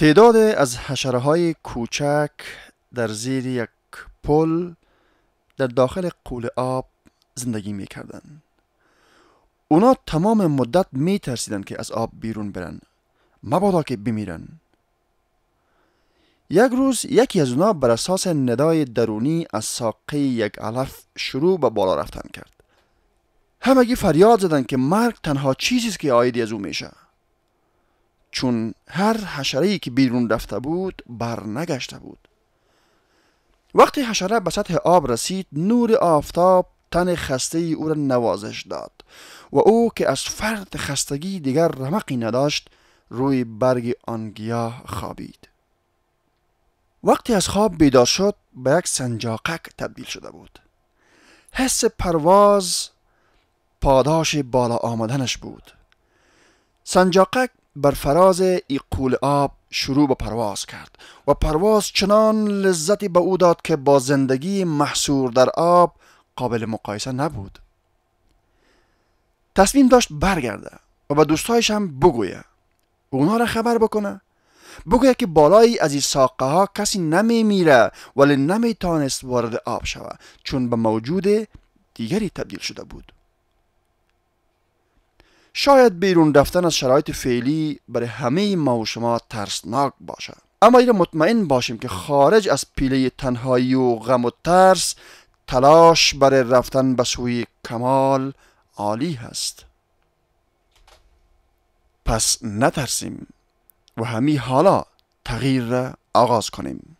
تعداد از حشره های کوچک در زیر یک پل در داخل قول آب زندگی می کردن. اونا تمام مدت می ترسیدن که از آب بیرون برن مبادا که بمیرن یک روز یکی از اونا بر اساس ندای درونی از ساقه یک علف شروع به بالا رفتن کرد همگی فریاد زدند که مرگ تنها چیزی است که آیدی از او میشه چون هر ای که بیرون رفته بود برنگشته بود وقتی حشره به سطح آب رسید نور آفتاب تن خسته او را نوازش داد و او که از فرد خستگی دیگر رمقی نداشت روی برگ آن گیاه خوابید وقتی از خواب بیدار شد به یک سنجاقک تبدیل شده بود حس پرواز پاداش بالا آمدنش بود سنجاقک بر فراز ای قول آب شروع به پرواز کرد و پرواز چنان لذتی به او داد که با زندگی محصور در آب قابل مقایسه نبود تصمیم داشت برگرده و به دوستایش هم بگویه اونا را خبر بکنه بگویه که بالایی از این ساقه ها کسی نمی میره ولی نمی تانست وارد آب شود چون به موجود دیگری تبدیل شده بود شاید بیرون رفتن از شرایط فعلی برای همه ما و شما ترسناک باشد اما این مطمئن باشیم که خارج از پیله تنهایی و غم و ترس تلاش برای رفتن به سوی کمال عالی هست پس نترسیم و همی حالا تغییر را آغاز کنیم